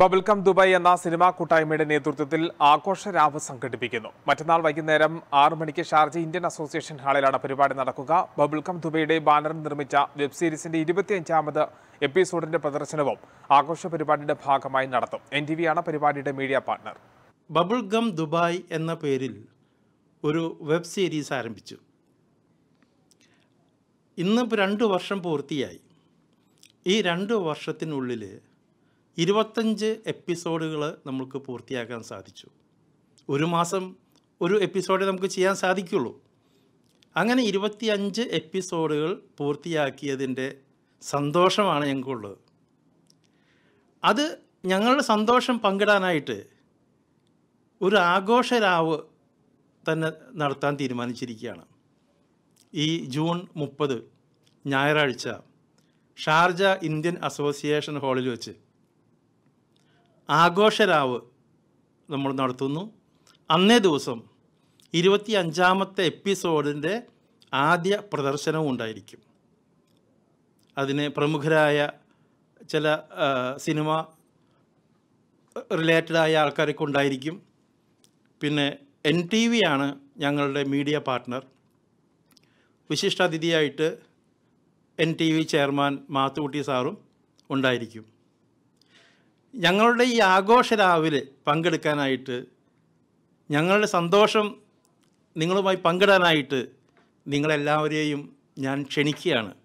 ബബിൾകം Dubai എന്ന cinema കൂട്ടായ്മയുടെ നേതൃത്വത്തിൽ ആഘോഷ രാവ് സംഘടിപ്പിക്കുന്നു മറ്റന്നാൾ വൈകുന്നേരം ആറു മണിക്ക് ഷാർജ ഇന്ത്യൻ അസോസിയേഷൻ ഹാളിലാണ് പരിപാടി നടക്കുക ബബിൾകം ദുബൈയുടെ ബാനറിൽ നിർമ്മിച്ച വെബ് സീരീസിന്റെ ഇരുപത്തിയഞ്ചാമത് എപ്പിസോഡിന്റെ പ്രദർശനവും ആഘോഷ പരിപാടിയുടെ ഭാഗമായി നടത്തും എൻ ടി വിയാണ് പരിപാടിയുടെ മീഡിയ പാർട്ണർ ബബിൾഗം ദുബായ് എന്ന പേരിൽ ഒരു വെബ് സീരീസ് ആരംഭിച്ചു ഇന്ന് രണ്ട് വർഷം പൂർത്തിയായി ഈ രണ്ട് വർഷത്തിനുള്ളിൽ ഇരുപത്തഞ്ച് എപ്പിസോഡുകൾ നമുക്ക് പൂർത്തിയാക്കാൻ സാധിച്ചു ഒരു മാസം ഒരു എപ്പിസോഡ് നമുക്ക് ചെയ്യാൻ സാധിക്കുള്ളൂ അങ്ങനെ ഇരുപത്തിയഞ്ച് എപ്പിസോഡുകൾ പൂർത്തിയാക്കിയതിൻ്റെ സന്തോഷമാണ് ഞങ്ങൾക്കുള്ളത് അത് ഞങ്ങളുടെ സന്തോഷം പങ്കിടാനായിട്ട് ഒരു ആഘോഷരാവ് തന്നെ നടത്താൻ തീരുമാനിച്ചിരിക്കുകയാണ് ഈ ജൂൺ മുപ്പത് ഞായറാഴ്ച ഷാർജ ഇന്ത്യൻ അസോസിയേഷൻ ഹാളിൽ വെച്ച് ആഘോഷരാവ് നമ്മൾ നടത്തുന്നു അന്നേ ദിവസം ഇരുപത്തി അഞ്ചാമത്തെ എപ്പിസോഡിൻ്റെ ആദ്യ പ്രദർശനവും ഉണ്ടായിരിക്കും അതിന് പ്രമുഖരായ ചില സിനിമ ആയ ആൾക്കാരൊക്കെ ഉണ്ടായിരിക്കും പിന്നെ എൻ ടി വി ആണ് ഞങ്ങളുടെ മീഡിയ പാർട്ട്ണർ വിശിഷ്ടാതിഥിയായിട്ട് N T V chairman Mathukutty സാറും ഉണ്ടായിരിക്കും ഞങ്ങളുടെ ഈ ആഘോഷ രാവിൽ പങ്കെടുക്കാനായിട്ട് ഞങ്ങളുടെ സന്തോഷം നിങ്ങളുമായി പങ്കിടാനായിട്ട് നിങ്ങളെല്ലാവരെയും ഞാൻ ക്ഷണിക്കുകയാണ്